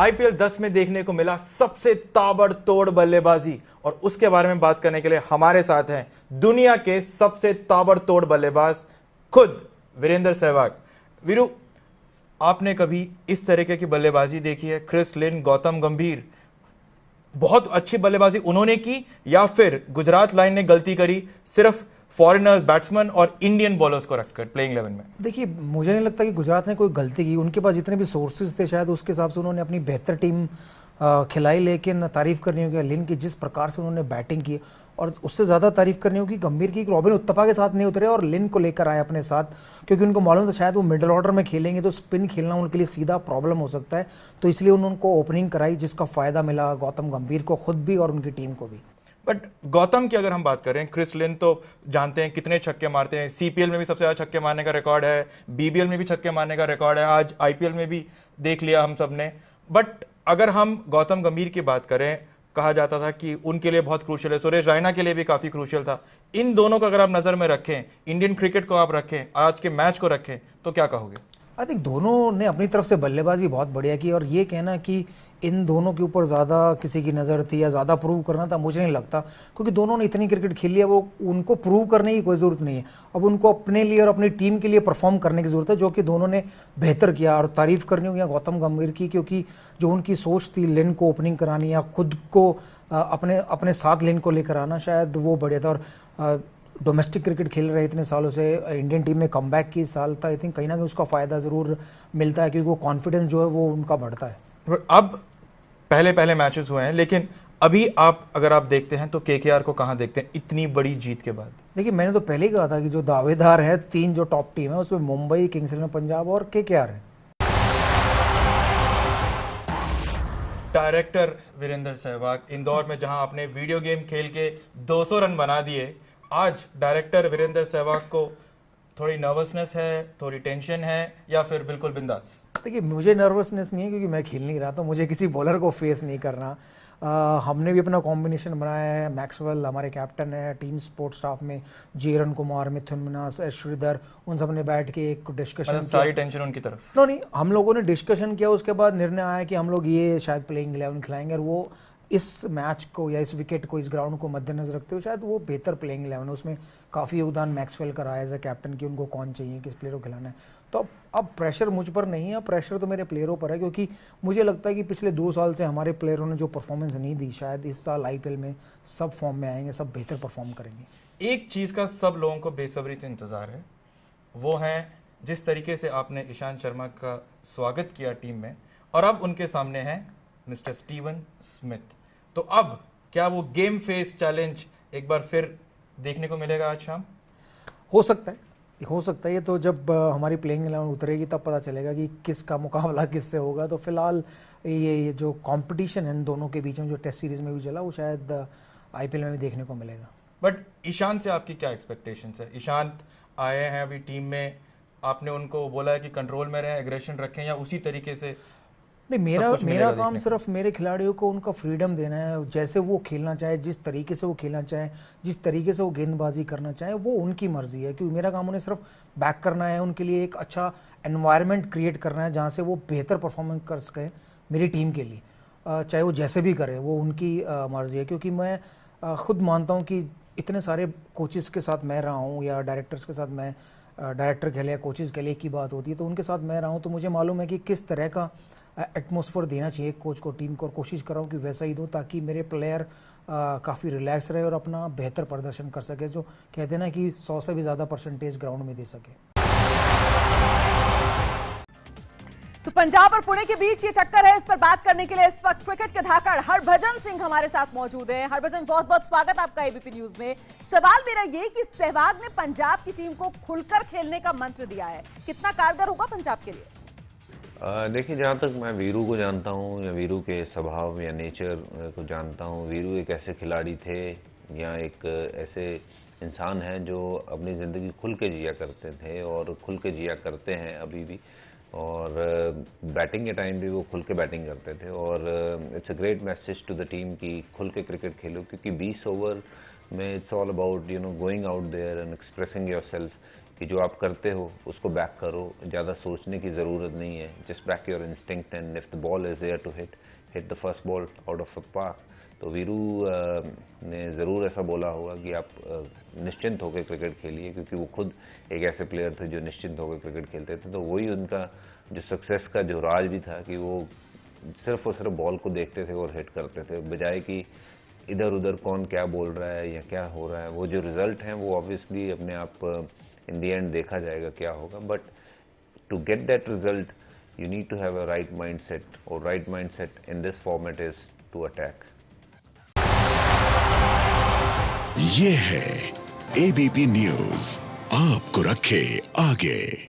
IPL 10 में देखने को मिला सबसे ताबड़तोड़ बल्लेबाजी और उसके बारे में बात करने के लिए हमारे साथ हैं दुनिया के सबसे ताबड़तोड़ बल्लेबाज खुद वीरेंद्र सहवाग वीरू आपने कभी इस तरीके की बल्लेबाजी देखी है क्रिस लिन गौतम गंभीर बहुत अच्छी बल्लेबाजी उन्होंने की या फिर गुजरात लाइन ने गलती करी सिर्फ फॉरेनर्स बैट्समैन और इंडियन बॉलर्स को रखकर प्लेइंग इलेवन में देखिए मुझे नहीं लगता कि गुजरात ने कोई गलती की उनके पास जितने भी सोर्सेज थे शायद उसके हिसाब से उन्होंने अपनी बेहतर टीम खिलाई लेकिन तारीफ करनी होगी लिन की जिस प्रकार से उन्होंने बैटिंग की और उससे ज़्यादा तारीफ करनी होगी गंभीर की रॉबिन उत्तपा के साथ नहीं उतरे और लिन को लेकर आए अपने साथ क्योंकि उनको मालूम था शायद वो मिडल ऑर्डर में खेलेंगे तो स्पिन खेलना उनके लिए सीधा प्रॉब्लम हो सकता है तो इसलिए उन्होंने ओपनिंग कराई जिसका फ़ायदा मिला गौतम गंभीर को खुद भी और उनकी टीम को भी बट गौतम की अगर हम बात करें क्रिस लिन तो जानते हैं कितने छक्के मारते हैं सीपीएल में भी सबसे ज़्यादा छक्के मारने का रिकॉर्ड है बीबीएल में भी छक्के मारने का रिकॉर्ड है आज आईपीएल में भी देख लिया हम सब ने बट अगर हम गौतम गंभीर की बात करें कहा जाता था कि उनके लिए बहुत क्रूशल है सुरेश रायना के लिए भी काफ़ी क्रूशल था इन दोनों को अगर आप नज़र में रखें इंडियन क्रिकेट को आप रखें आज के मैच को रखें तो क्या कहोगे आई थिंक दोनों ने अपनी तरफ से बल्लेबाजी बहुत बढ़िया की और ये कहना कि इन दोनों के ऊपर ज़्यादा किसी की नज़र थी या ज़्यादा प्रूव करना था मुझे नहीं लगता क्योंकि दोनों ने इतनी क्रिकेट खेली है वो उनको प्रूव करने की कोई ज़रूरत नहीं है अब उनको अपने लिए और अपनी टीम के लिए परफॉर्म करने की ज़रूरत है जो कि दोनों ने बेहतर किया और तारीफ़ करनी होगी गौतम गंभीर की क्योंकि जो उनकी सोच थी लिन को ओपनिंग करानी या खुद को अपने अपने साथ लिन को लेकर आना शायद वो बढ़िया था और डोमेस्टिक क्रिकेट खेल रहे इतने सालों से इंडियन टीम में कम बैक की साल था आई थिंक कहीं ना कहीं उसका फ़ायदा ज़रूर मिलता है क्योंकि वो कॉन्फिडेंस जो है वो उनका बढ़ता है अब पहले पहले मैचेस हुए हैं लेकिन अभी आप अगर आप देखते हैं तो के को कहाँ देखते हैं इतनी बड़ी जीत के बाद देखिए मैंने तो पहले ही कहा था कि जो दावेदार है तीन जो टॉप टीम है उसमें मुंबई किंग्स इलेवन पंजाब और के है डायरेक्टर वीरेंद्र सहवाग इंदौर में जहां आपने वीडियो गेम खेल के 200 रन बना दिए आज डायरेक्टर वीरेंद्र सहवाग को थोड़ी नर्वसनेस है थोड़ी टेंशन है या फिर बिल्कुल बिंदास देखिए मुझे नर्वसनेस नहीं है क्योंकि मैं खेल नहीं रहा तो मुझे किसी बॉलर को फेस नहीं करना आ, हमने भी अपना कॉम्बिनेशन बनाया है मैक्सवेल हमारे कैप्टन है टीम स्पोर्ट्स स्टाफ में जेरन कुमार मिथुन मिनास श्रीधर उन सब ने बैठ के एक डिस्कशन मतलब सारी टेंशन उनकी तरफ नो नहीं हम लोगों ने डिस्कशन किया उसके बाद निर्णय आया कि हम लोग ये शायद प्लेइंग इलेवन खिलाएंगे और वो इस मैच को या इस विकेट को इस ग्राउंड को मद्देनजर रखते हुए शायद वो बेहतर प्लेइंग इलेवन उसमें काफ़ी योगदान मैक्सवेल का रहा है एज ए कैप्टन की उनको कौन चाहिए किस प्लेयर को खिलाना है तो अब अब प्रेशर मुझ पर नहीं है प्रेशर तो मेरे प्लेयरों पर है क्योंकि मुझे लगता है कि पिछले दो साल से हमारे प्लेयरों ने जो परफॉर्मेंस नहीं दी शायद इस साल आई में सब फॉर्म में आएंगे सब बेहतर परफॉर्म करेंगे एक चीज़ का सब लोगों को बेसब्री से इंतज़ार है वो है जिस तरीके से आपने ईशांत शर्मा का स्वागत किया टीम में और अब उनके सामने हैं मिस्टर स्टीवन स्मिथ तो अब क्या वो गेम फेस चैलेंज एक बार फिर देखने को मिलेगा आज शाम हो सकता है हो सकता है ये तो जब हमारी प्लेइंग इलेवन उतरेगी तब पता चलेगा कि किसका मुकाबला किससे होगा तो फिलहाल ये ये जो कंपटीशन है इन दोनों के बीच में जो टेस्ट सीरीज में भी चला वो शायद आईपीएल में भी देखने को मिलेगा बट ईशांत से आपकी क्या एक्सपेक्टेशन है ईशांत आए हैं अभी टीम में आपने उनको बोला है कि कंट्रोल में रहें एग्रेशन रखें या उसी तरीके से नहीं मेरा मेरा काम सिर्फ मेरे खिलाड़ियों को उनका फ्रीडम देना है जैसे वो खेलना चाहे जिस तरीके से वो खेलना चाहे जिस तरीके से वो गेंदबाजी करना चाहे वो उनकी मर्जी है क्योंकि मेरा काम उन्हें सिर्फ बैक करना है उनके लिए एक अच्छा एनवायरनमेंट क्रिएट करना है जहाँ से वो बेहतर परफॉर्मेंस कर सकें मेरी टीम के लिए चाहे वो जैसे भी करें वो उनकी मर्जी है क्योंकि मैं खुद मानता हूँ कि इतने सारे कोचेस के साथ मैं रहा हूँ या डायरेक्टर्स के साथ मैं डायरेक्टर के लिए कोचेस के लिए की बात होती है तो उनके साथ मैं रहा हूँ तो मुझे मालूम है कि किस तरह का एटमोसफेयर देना चाहिए कोच को टीम को और कोशिश कर रहा हूँ कि वैसा ही दो ताकि मेरे प्लेयर काफ़ी रिलैक्स रहे और अपना बेहतर प्रदर्शन कर सके जो कहते हैं ना कि सौ से भी ज़्यादा परसेंटेज ग्राउंड में दे सके तो पंजाब और पुणे के बीच ये टक्कर है इस पर बात करने के लिए इस वक्त क्रिकेट के धाकड़ हरभजन सिंह हमारे साथ मौजूद हैं हरभजन बहुत बहुत स्वागत आपका एबीपी न्यूज में सवाल मेरा ये कि सहवाग ने पंजाब की टीम को खुलकर खेलने का मंत्र दिया है कितना कारगर होगा पंजाब के लिए देखिए जहाँ तक मैं वीरू को जानता हूँ या वीरू के स्वभाव या नेचर को जानता हूँ वीरू एक ऐसे खिलाड़ी थे या एक ऐसे इंसान हैं जो अपनी ज़िंदगी खुल के जिया करते थे और खुल के जिया करते हैं अभी भी और बैटिंग के टाइम भी वो खुल के बैटिंग करते थे और it's a great message to the team कि खुल के क्रिकेट खेलो क्योंकि 20 ओवर में it's all about you know going out there and expressing yourself कि जो आप करते हो उसको बैक करो ज़्यादा सोचने की ज़रूरत नहीं है just back your instinct and if the ball is air to hit hit the first ball out of the park तो वीरू ने ज़रूर ऐसा बोला होगा कि आप निश्चिंत होकर क्रिकेट खेलिए क्योंकि वो खुद एक ऐसे प्लेयर थे जो निश्चिंत होकर क्रिकेट खेलते थे तो वही उनका जो सक्सेस का जो राज भी था कि वो सिर्फ और सिर्फ बॉल को देखते थे और हिट करते थे बजाय कि इधर उधर कौन क्या बोल रहा है या क्या हो रहा है वो जो रिज़ल्ट हैं वो ऑब्वियसली अपने आप इन दी एंड देखा जाएगा क्या होगा but to get that result you need to have a right mindset और right mindset in this format is to attack ये है एबीपी न्यूज आपको रखे आगे